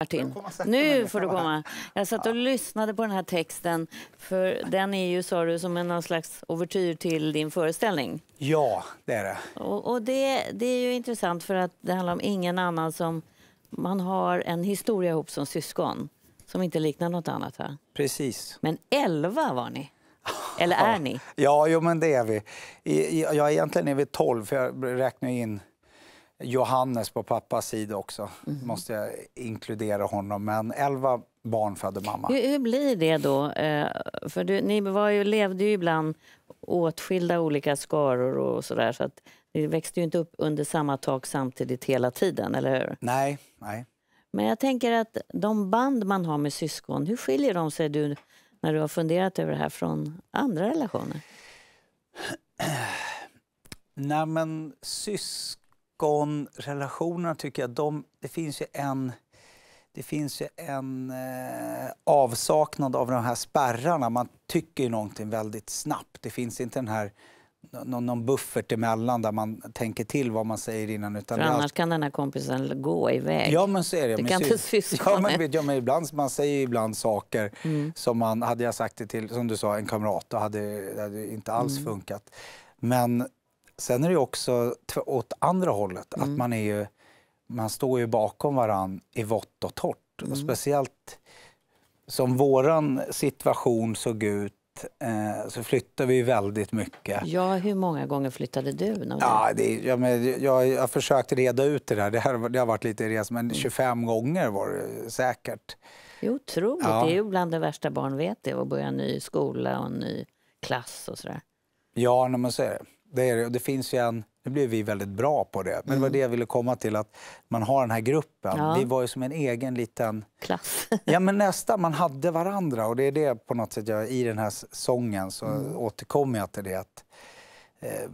Martin, nu får du komma. Jag satt och lyssnade på den här texten, för den är ju, sa du, som en någon slags ouvertyr till din föreställning. Ja, det är det. Och, och det, det, är ju intressant för att det handlar om ingen annan som... Man har en historia ihop som syskon, som inte liknar nåt annat. Här. Precis. Men elva var ni. Eller är ni? Ja, jo, men det är vi. Jag, egentligen är vi tolv, för jag räknar in Johannes på pappas sida också, mm. måste jag inkludera honom. Men elva barn födde mamma. Hur, hur blir det då? Eh, för du, ni var ju, levde ju ibland åtskilda olika skaror och sådär. Så att ni växte ju inte upp under samma tak samtidigt hela tiden, eller hur? Nej, nej. Men jag tänker att de band man har med syskon, hur skiljer de sig du när du har funderat över det här från andra relationer? Nej men syskon syskonrelationerna tycker jag, de, det finns ju en det finns ju en eh, avsaknad av de här spärrarna. Man tycker ju någonting väldigt snabbt. Det finns inte den här någon, någon buffert emellan där man tänker till vad man säger innan. Utan För annars allt... kan den här kompisen gå iväg. Ja men så är det. Du kan sy... inte syskonen. Ja men, ja, men ibland, man säger ibland saker mm. som man, hade jag sagt det till, som du sa, en kamrat, då hade det inte alls mm. funkat. Men Sen är det också åt andra hållet. Mm. Att man, är ju, man står ju bakom varann i vått och torrt. Mm. Och speciellt som vår situation såg ut eh, så flyttade vi väldigt mycket. Ja, hur många gånger flyttade du? Någon ja, det, ja, men jag, har försökt reda ut det där. Det, här, det har varit lite resa, men 25 mm. gånger var det säkert. Det är otroligt. Ja. Det är ju bland det värsta barn vet, det, att börja en ny skola och en ny klass och sådär. Ja, men så är det. Det är det. det finns ju en... Nu blev vi väldigt bra på det, men mm. det var mm. det jag ville komma till. att Man har den här gruppen. Ja. Vi var ju som en egen liten... Klass. ja, men nästa. Man hade varandra. och det är det på något sätt jag, I den här sången så mm. återkommer jag till det. Att, eh,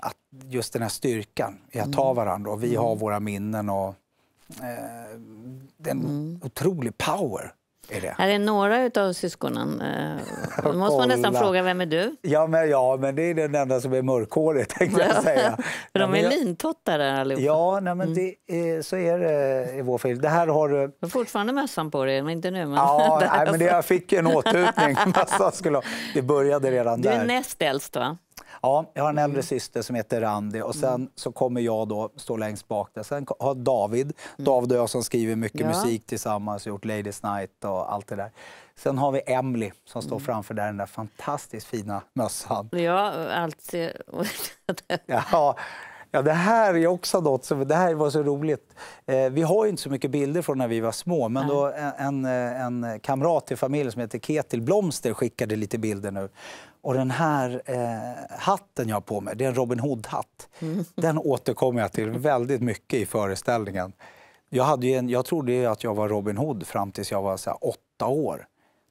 att just den här styrkan i att ta varandra. Och vi har mm. våra minnen. och eh, Det är en mm. otrolig power är det? Här är några av syskonen. Eh, då måste man nästan fråga vem är du? Ja men, ja, men det är den enda som är mörkhårig tänkte jag säga. För de är jag... lintottare allihopa. Ja, nej, men mm. det är, så är det i vår film. Det här har du... har fortfarande mössan på dig, men inte nu. Men... Ja, nej, men det, jag fick en åthutning. Det började redan där. Du är näst äldst va? Ja, jag har en äldre mm. syster som heter Randi och sen mm. så kommer jag då stå längst bak där. Sen har David, mm. David och jag som skriver mycket ja. musik tillsammans, gjort Ladies Night och allt det där. Sen har vi Emily som står mm. framför där, den där fantastiskt fina mössan. Ja, allt... ja, Ja, det här är också något som, det här var så roligt. Eh, vi har inte så mycket bilder från när vi var små, men då en, eh, en, kamrat till familjen som heter Ketil Blomster skickade lite bilder nu. Och den här eh, hatten jag har på mig, det är en Robin Hood-hatt. Mm. Den återkommer jag till väldigt mycket i föreställningen. Jag, hade en, jag trodde att jag var Robin Hood fram tills jag var så åtta år.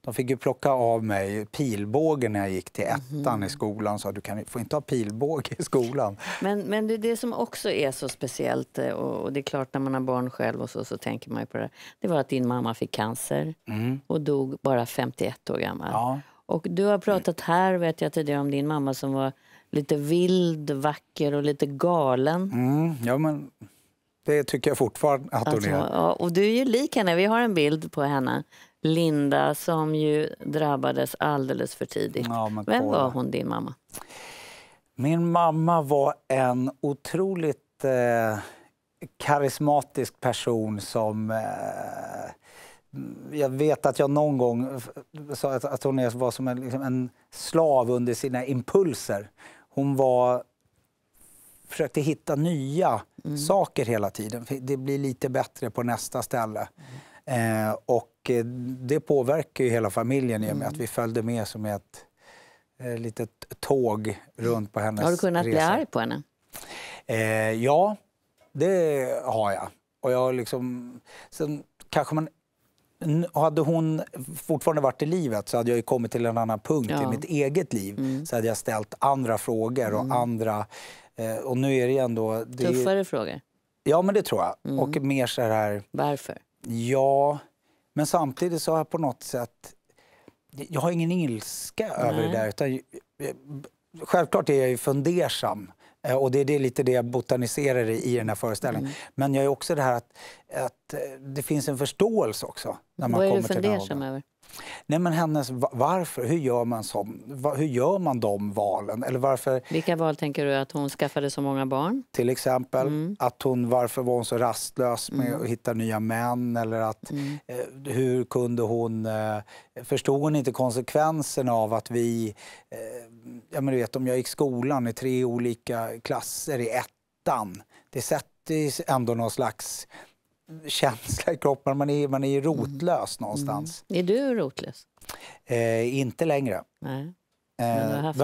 De fick ju plocka av mig pilbågen när jag gick till ettan mm. i mhm. skolan. Sa du kan, får inte ha pilbåge i skolan. Men, men det, det som också är så speciellt, eh, och det är klart när man har barn själv och så, så tänker man ju på det. Det var att din mamma fick cancer mm. och dog bara 51 år gammal. Ja. Och du har pratat här, vet jag tidigare, om din mamma som var lite vild, vacker och lite galen. Mm. Ja, men... Det tycker jag fortfarande att hon är. Ja, och du är ju lik henne. Vi har en bild på henne Linda som ju drabbades alldeles för tidigt. Ja, Vem var hon, din mamma? Min mamma var en otroligt eh, karismatisk person som... Eh, jag vet att jag någon gång sa att, att hon var som en, liksom en slav under sina impulser. Hon var försökte hitta nya mm. saker hela tiden. Det blir lite bättre på nästa ställe. Mm. Eh, och eh, det påverkar ju hela familjen i och med att mm. vi följde med som ett eh, litet tåg runt på hennes resa. Har du kunnat resa. bli arg på henne? Eh, ja, det har jag. Och jag liksom, sen kanske man hade hon fortfarande varit i livet så hade jag kommit till en annan punkt ja. i mitt eget liv. Mm. Så hade jag ställt andra frågor och mm. andra... Eh, och nu är det ändå... Det Tuffare är, frågor? Ja, men det tror jag. Mm. Och mer så här... Varför? Ja, men samtidigt så har jag på något sätt... Jag har ingen ilska Nej. över det där. Utan, eh, självklart är jag ju fundersam. Eh, och det är det lite det jag botaniserar i den här föreställningen. Mm. Men jag är också det här att, att eh, det finns en förståelse också. När man Vad är kommer du fundersam över? Nej, men hennes, varför, hur gör, man som, hur gör man de valen? Eller varför, Vilka val tänker du? Att hon skaffade så många barn? Till exempel. Mm. Att hon, varför var hon så rastlös med mm. att hitta nya män? Eller att, mm. eh, hur kunde hon... Eh, förstod hon inte konsekvenserna av att vi... Eh, ja, men du vet, om jag gick skolan i tre olika klasser i ettan. Det sätter ändå någon slags känsla i kroppen. Man är, man är rotlös mm. någonstans. Mm. Är du rotlös? Eh, inte längre. Nej. Eh, haft...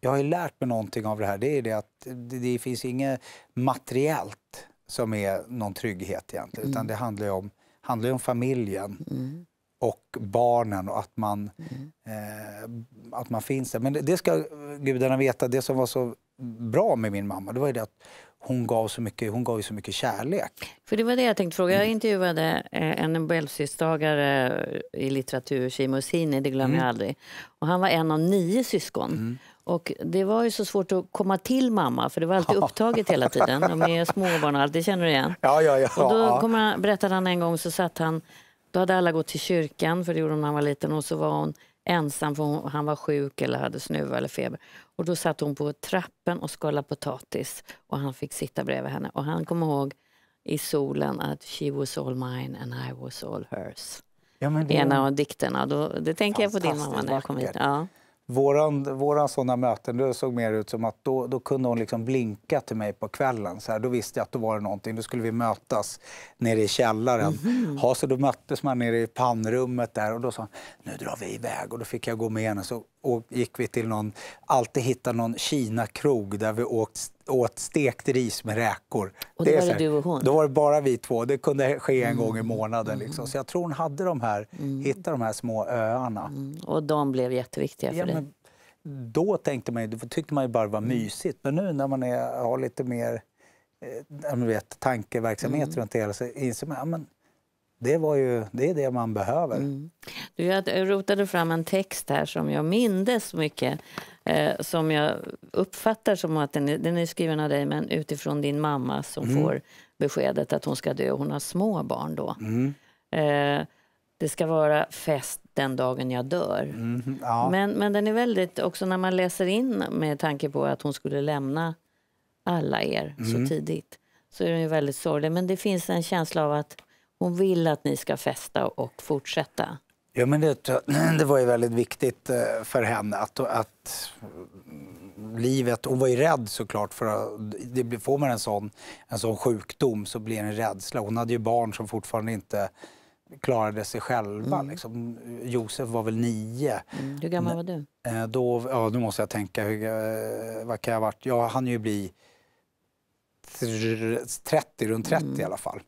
jag har lärt mig någonting av det här. Det är det att det, finns inget materiellt som är någon trygghet egentligen. Mm. Utan det handlar ju om, handlar om familjen. Mm. och barnen och att man, mm. eh, att man finns där. Men det, det ska gudarna veta, det som var så bra med min mamma, det var ju det att hon gav, så mycket, hon gav ju så mycket kärlek. För det var det jag tänkte fråga. Jag mm. intervjuade eh, en nobelpristagare i litteratur, Shimo Sini, det glömmer mm. jag aldrig. Och han var en av nio syskon. Mm. Och det var ju så svårt att komma till mamma, för det var alltid upptaget hela tiden. De är småbarn och allt, det känner du igen. Ja, ja, ja. Och då kom han, berättade han en gång så satt han, då hade alla gått till kyrkan, för det gjorde hon när han var liten, och så var hon ensam för hon, han var sjuk eller hade snuva eller feber. Och då satt hon på trappen och skalade potatis och han fick sitta bredvid henne. Och han kom ihåg i solen att she was all mine and I was all hers. Ja, det... En av dikterna. Då, det tänker jag på din mamma när jag kom hit. Ja. Våra våran sådana möten, det såg mer ut som att då, då kunde hon liksom blinka till mig på kvällen. Så här, då visste jag att då var det någonting. Då skulle vi mötas nere i källaren. Mm. Ja, så då möttes man nere i pannrummet där och då sa hon, nu drar vi iväg. Och då fick jag gå med henne. Så och gick vi till någon, alltid hitta någon Kina-krog där vi åkt, åt stekt ris med räkor. Och då det var det du och hon? Då var det bara vi två. Det kunde ske en mm. gång i mm. månaden. Liksom. Så jag tror hon hade de här, mm. hittade de här små öarna. Mm. Och de blev jätteviktiga för ja, dig? Men, då tänkte man, då tyckte man ju bara var mm. mysigt. Men nu när man är, har lite mer eh, vet, tankeverksamhet mm. runt det hela så inser man ja, det, var ju, det är det man behöver. Mm. Du, jag rotade fram en text här som jag mindes mycket. Eh, som jag uppfattar som att den är, den är, skriven av dig, men utifrån din mamma som mm. får beskedet att hon ska dö. Hon har små barn då. Mm. Eh, det ska vara fest den dagen jag dör. Mm, ja. men, men den är väldigt, också när man läser in med tanke på att hon skulle lämna alla er mm. så tidigt, så är den ju väldigt sorglig. Men det finns en känsla av att hon vill att ni ska festa och fortsätta. Ja, men det, det var ju väldigt viktigt eh, för henne att, att livet... Hon var ju rädd såklart. För att, det, får man en sån, en sån sjukdom så blir det en rädsla. Hon hade ju barn som fortfarande inte klarade sig själva. Mm. Liksom, Josef var väl nio. Mm. Hur gammal var du? Eh, då, ja, nu måste jag tänka. Eh, vad kan jag ha varit? Jag hann ju bli 30, runt 30 mm. i alla fall.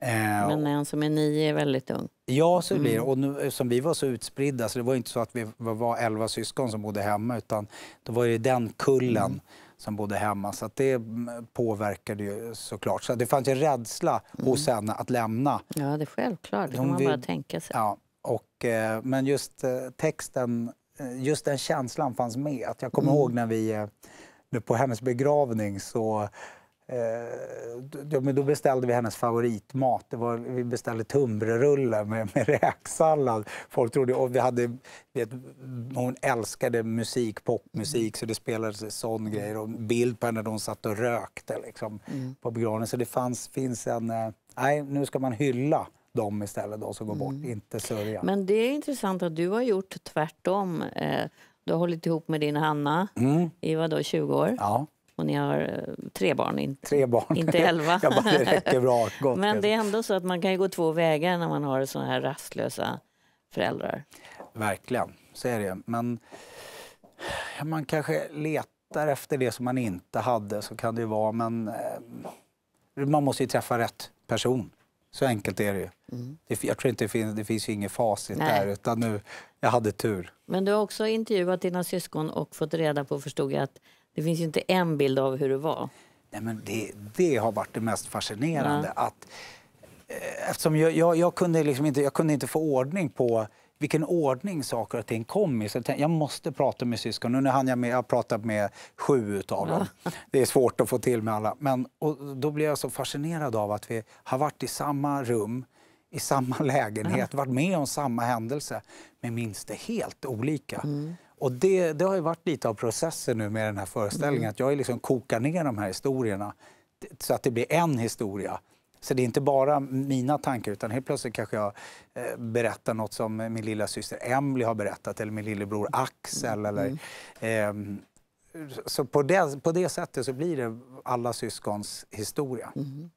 Eh, Men en som är nio är väldigt ung. Ja, så blir mm. det. Och nu, som vi var så utspridda, så det var inte så att vi var elva syskon som bodde hemma, utan då var det den kullen mm. som bodde hemma. Så det mm, påverkade ju såklart. Så det fanns ju en rädsla mm. hos henne att lämna. Ja, det är självklart. Det kan man bara tänka sig. Ja, och, eh, men just eh, texten, eh, just den känslan fanns med. Att jag kommer mm. ihåg när vi, på hennes begravning så Eh, men då beställde vi hennes favoritmat. Det var, vi beställde tunnbrödsrullar med, med räksallad. Folk trodde, och vi hade, vet, hon älskade musik, popmusik, så det spelades sån grejer. Och bild på henne när hon satt och rökte liksom, mm. på begravningen. Så det fanns, finns en... Eh, nej, nu ska man hylla dem istället då, som går bort, mm. inte sörja. Men det är intressant att du har gjort tvärtom. Eh, du har hållit ihop med din Hanna mm. i vad 20 år? Ja. Och ni har eh, tre barn, inte, tre barn. inte elva. bara, det räcker bra. Gott. Men det är ändå så att man kan gå två vägar när man har sådana här rastlösa föräldrar. Verkligen, så är det. Men man kanske letar efter det som man inte hade, så kan det ju vara. Men eh, man måste ju träffa rätt person. Så enkelt är det ju. Mm. Jag tror inte det finns, det finns inget facit Nej. där, utan nu, jag hade tur. Men du har också intervjuat dina syskon och fått reda på, förstod jag, att det finns ju inte en bild av hur det var. Nej, men det, det har varit det mest fascinerande. Ja. Att, eh, eftersom jag, jag, jag kunde liksom inte, jag kunde inte få ordning på vilken ordning saker och ting kom i. Så jag, tänkte, jag måste prata med syskon. nu hann jag, med, jag pratat med sju av dem. Ja. Det är svårt att få till med alla. Men, och då blev jag så fascinerad av att vi har varit i samma rum, i samma lägenhet, varit med om samma händelse, men minns det helt olika. Mm. Och det, det, har ju varit lite av processen nu med den här föreställningen. Mm. Att jag liksom kokar ner de här historierna så att det blir en historia. Så det är inte bara mina tankar utan helt plötsligt kanske jag eh, berättar nåt som min lilla syster Emily har berättat eller min lillebror Axel. Mm, eller, mm. Ehm, så på det, på det sättet så blir det alla syskons historia. Mm.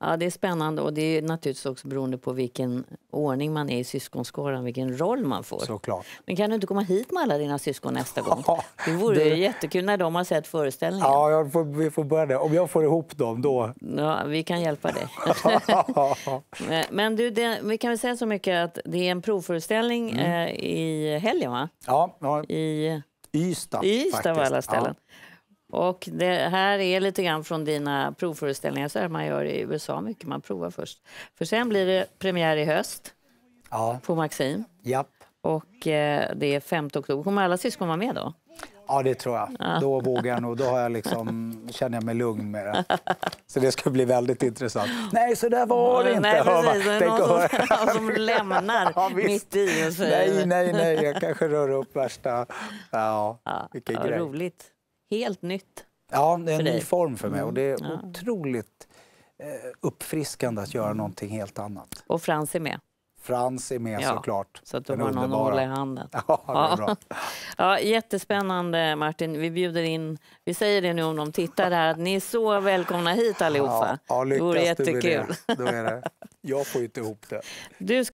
Ja, det är spännande och det är naturligtvis också beroende på vilken ordning man är i syskonskaran, vilken roll man får. Såklart. Men kan du inte komma hit med alla dina syskon nästa gång? Det vore det... jättekul när de har sett föreställningen. Ja, får, vi får börja det. Om jag får ihop dem då. Ja, vi kan hjälpa dig. Men du, det, vi kan väl säga så mycket att det är en provföreställning mm. Eh, i helgen, va? Ja. ja. I Ystad, Ystad av alla ställen. Ja. Och det här är lite grann från dina provföreställningar, så här man gör i USA mycket, man provar först. För sen blir det premiär i höst ja. på Maxim. Ja. Och eh, det är 5 oktober. Kommer alla syskon vara med då? Ja, det tror jag. Ja. Då vågar jag nog. Då har jag liksom, känner jag mig lugn med det. Så det ska bli väldigt intressant. Nej, så där var det inte. Nej, precis. Det är någon som, som lämnar ja, mitt i och säger... Nej, nej, nej. Jag kanske rör upp värsta... Ja, ja vilken ja, grej. Roligt helt nytt. Ja, det är en ny form för mig och det är mm. ja. otroligt eh, uppfriskande att göra någonting helt annat. Och Frans är med. Frans är med ja, såklart. Så att du har någon att hålla i handen. Ja, ja. Bra. ja, jättespännande Martin. Vi bjuder in, vi säger det nu om de tittar här, att ni är så välkomna hit allihopa. Ja, ja lyckas det vore jättekul. Du med det. Då är det. Jag får inte ihop det. Du